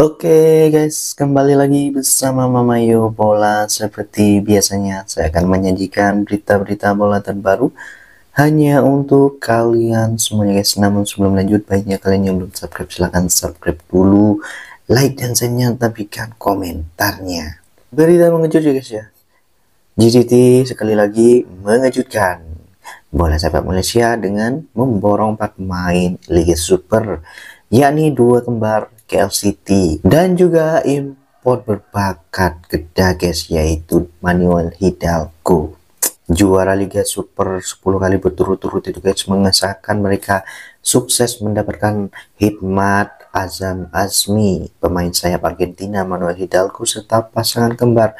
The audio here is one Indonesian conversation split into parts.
Oke okay, guys, kembali lagi bersama Mama Yo Bola. Seperti biasanya, saya akan menyajikan berita-berita bola terbaru hanya untuk kalian semuanya guys. Namun sebelum lanjut, baiknya kalian yang belum subscribe silahkan subscribe dulu, like dan share tapi kan komentarnya. Berita ya guys ya. GTT sekali lagi mengejutkan bola sepak Malaysia dengan memborong 4 pemain Liga Super yakni dua kembar City dan juga import berbakat geda guys yaitu Manuel Hidalgo juara Liga Super 10 kali berturut-turut itu guys mengesahkan mereka sukses mendapatkan hikmat Azam Azmi pemain sayap Argentina Manuel Hidalgo serta pasangan kembar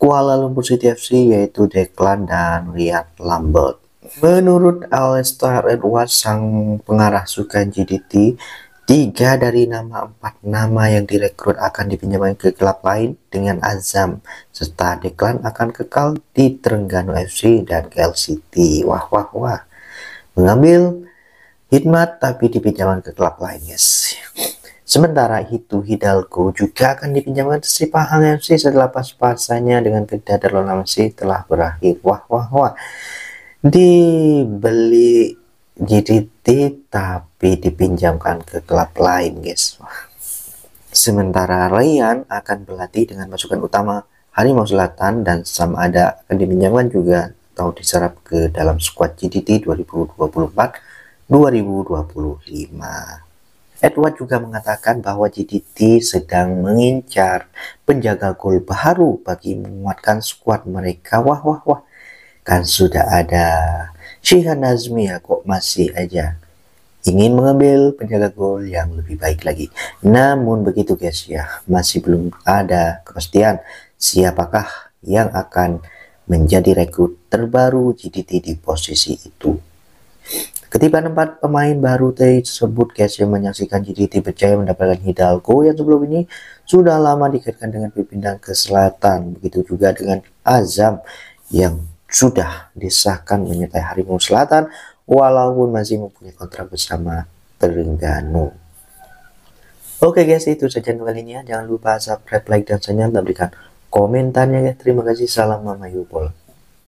Kuala Lumpur City FC yaitu Declan dan Riyad Lambert menurut Alistair Edwards sang pengarah sukan GDT Tiga dari nama empat nama yang direkrut akan dipinjamkan ke klub lain dengan azam, serta Declan akan kekal di Terengganu FC dan KL City. Wah, wah, wah. Mengambil Hikmat tapi dipinjamkan ke klub lain, yes. Sementara itu Hidalgo juga akan dipinjamkan ke Pahang FC setelah pas pasanya dengan Kedah Darul telah berakhir. Wah, wah, wah. Dibeli GDT tapi dipinjamkan ke klub lain guys sementara Ryan akan berlatih dengan pasukan utama Harimau Selatan dan Sam ada akan dipinjamkan juga atau diserap ke dalam skuad GDT 2024 2025 Edward juga mengatakan bahwa GDT sedang mengincar penjaga gol baru bagi menguatkan skuad mereka. Wah, wah, wah. Kan sudah ada Syihan ya kok masih aja ingin mengambil penjaga gol yang lebih baik lagi. Namun begitu guys ya, masih belum ada kepastian siapakah yang akan menjadi rekrut terbaru GDT di posisi itu. Ketika empat pemain baru tersebut guys yang menyaksikan GDT percaya mendapatkan Hidalgo yang sebelum ini sudah lama dikaitkan dengan pimpinan ke selatan. Begitu juga dengan Azam yang sudah disahkan menyertai Harimau Selatan walaupun masih mempunyai kontrak bersama Terengganu. Oke guys, itu saja untuk kali ini ya. Jangan lupa subscribe, like, dan share dan berikan komentarnya ya Terima kasih. Salam Mama Yupol.